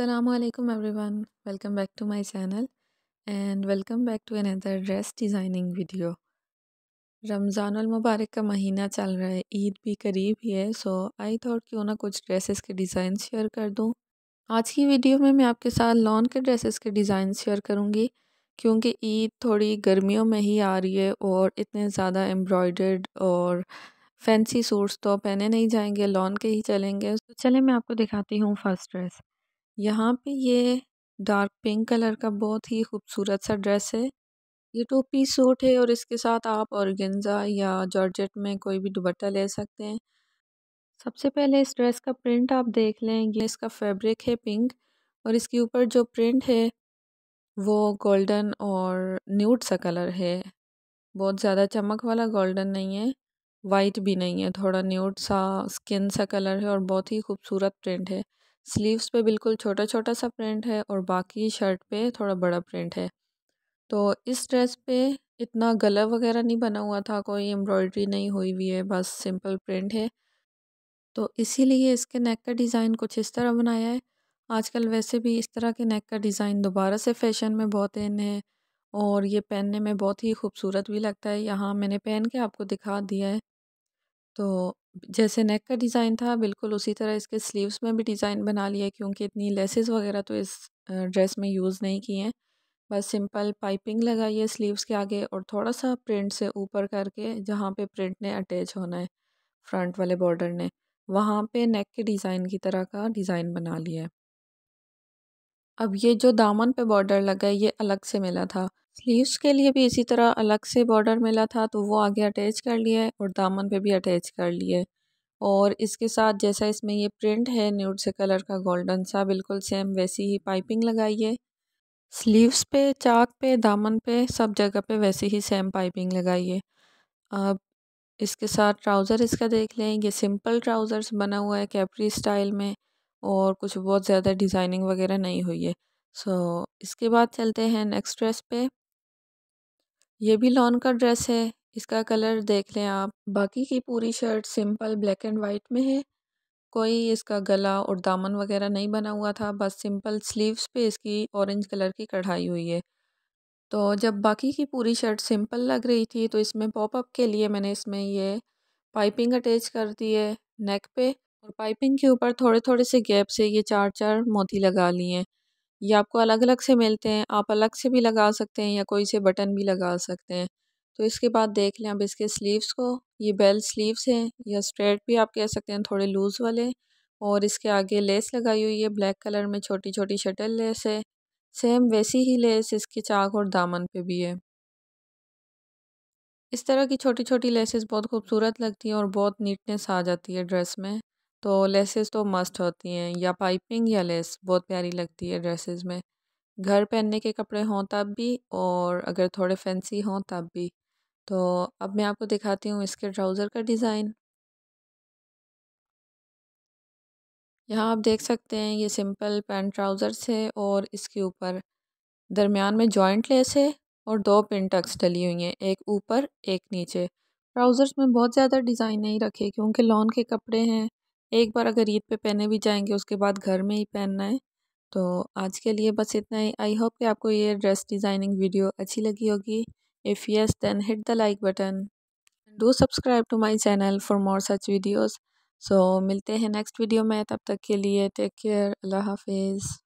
every everyone welcome back to my channel and welcome back to another dress dress designing video रमज़ानमबारक का महीना चल रहा है ईद भी करीब ही है सो आई थॉट क्यों ना कुछ ड्रेसेस के डिज़ाइन शेयर कर दूँ आज की वीडियो में मैं आपके साथ लॉन के ड्रेसेस के डिज़ाइन शेयर करूँगी क्योंकि ईद थोड़ी गर्मियों में ही आ रही है और इतने ज़्यादा एम्ब्रॉयडर्ड और फैंसी सूट्स तो पहने नहीं जाएंगे लॉन के ही चलेंगे तो चले मैं आपको दिखाती हूँ फर्स्ट ड्रेस यहाँ पे ये डार्क पिंक कलर का बहुत ही खूबसूरत सा ड्रेस है ये टू पीस सूट है और इसके साथ आप औरगेंजा या जॉर्जेट में कोई भी दुपट्टा ले सकते हैं सबसे पहले इस ड्रेस का प्रिंट आप देख लें ये इसका फैब्रिक है पिंक और इसके ऊपर जो प्रिंट है वो गोल्डन और न्यूट सा कलर है बहुत ज़्यादा चमक वाला गोल्डन नहीं है वाइट भी नहीं है थोड़ा न्यूट सा स्किन सा कलर है और बहुत ही खूबसूरत प्रिंट है स्लीव्स पे बिल्कुल छोटा छोटा सा प्रिंट है और बाकी शर्ट पे थोड़ा बड़ा प्रिंट है तो इस ड्रेस पे इतना गला वगैरह नहीं बना हुआ था कोई एम्ब्रॉयडरी नहीं हुई हुई है बस सिंपल प्रिंट है तो इसीलिए इसके नेक का डिज़ाइन कुछ इस तरह बनाया है आजकल वैसे भी इस तरह के नेक का डिज़ाइन दोबारा से फैशन में बहुत इन है और ये पहनने में बहुत ही खूबसूरत भी लगता है यहाँ मैंने पहन के आपको दिखा दिया है तो जैसे नेक का डिज़ाइन था बिल्कुल उसी तरह इसके स्लीव्स में भी डिज़ाइन बना लिया क्योंकि इतनी लेसेस वगैरह तो इस ड्रेस में यूज़ नहीं किए हैं बस सिंपल पाइपिंग लगाई है स्लीव्स के आगे और थोड़ा सा प्रिंट से ऊपर करके जहाँ पे प्रिंट ने अटैच होना है फ्रंट वाले बॉर्डर ने वहाँ पे नेक के डिज़ाइन की तरह का डिज़ाइन बना लिया है अब ये जो दामन पे बॉर्डर लगा है ये अलग से मिला था स्लीव्स के लिए भी इसी तरह अलग से बॉर्डर मिला था तो वो आगे अटैच कर लिया है और दामन पे भी अटैच कर लिए और इसके साथ जैसा इसमें ये प्रिंट है न्यूड से कलर का गोल्डन सा बिल्कुल सेम वैसी ही पाइपिंग लगाइए स्लीव्स पे चाक पे दामन पे सब जगह पे वैसे ही सेम पाइपिंग लगाइए अब इसके साथ ट्राउज़र इसका देख लें ये सिंपल ट्राउज़र्स बना हुआ है कैपरी स्टाइल में और कुछ बहुत ज़्यादा डिज़ाइनिंग वगैरह नहीं हुई है सो so, इसके बाद चलते हैं नेक्स्ट ड्रेस पे ये भी लॉन का ड्रेस है इसका कलर देख लें आप बाकी की पूरी shirt simple black and white में है कोई इसका गला और दामन वगैरह नहीं बना हुआ था बस सिंपल स्लीव्स पे इसकी ऑरेंज कलर की कढ़ाई हुई है तो जब बाकी की पूरी शर्ट सिंपल लग रही थी तो इसमें पॉपअप के लिए मैंने इसमें ये पाइपिंग अटैच कर दी है नेक पे और पाइपिंग के ऊपर थोड़े थोड़े से गैप से ये चार चार मोती लगा लिए हैं ये आपको अलग अलग से मिलते हैं आप अलग से भी लगा सकते हैं या कोई से बटन भी लगा सकते हैं तो इसके बाद देख लें अब इसके स्लीव्स को ये बेल स्लीव्स हैं या स्ट्रेट भी आप कह सकते हैं थोड़े लूज़ वाले और इसके आगे लेस लगाई हुई है ब्लैक कलर में छोटी छोटी शटल लेस है सेम वैसी ही लेस इसके चाक और दामन पे भी है इस तरह की छोटी छोटी लेसेस बहुत खूबसूरत लगती हैं और बहुत नीटनेस आ जाती है ड्रेस में तो लेसेस तो मस्ट होती हैं या पाइपिंग या लेस बहुत प्यारी लगती है ड्रेसेस में घर पहनने के कपड़े हों तब भी और अगर थोड़े फैंसी हों तब भी तो अब मैं आपको दिखाती हूँ इसके ट्राउज़र का डिज़ाइन यहाँ आप देख सकते हैं ये सिंपल पैंट ट्राउज़र्स है और इसके ऊपर दरमियान में जॉइंट लेस है और दो पिन टक्स डली हुई हैं एक ऊपर एक नीचे ट्राउज़र्स में बहुत ज़्यादा डिज़ाइन नहीं रखे क्योंकि लॉन के कपड़े हैं एक बार अगर ईद पे पहने भी जाएँगे उसके बाद घर में ही पहनना है तो आज के लिए बस इतना ही आई होप कि आपको ये ड्रेस डिज़ाइनिंग वीडियो अच्छी लगी होगी if yes then hit the like button do subscribe to my channel for more such videos so मिलते हैं नेक्स्ट वीडियो में तब तक के लिए टेक केयर अल्लाह हाफिज़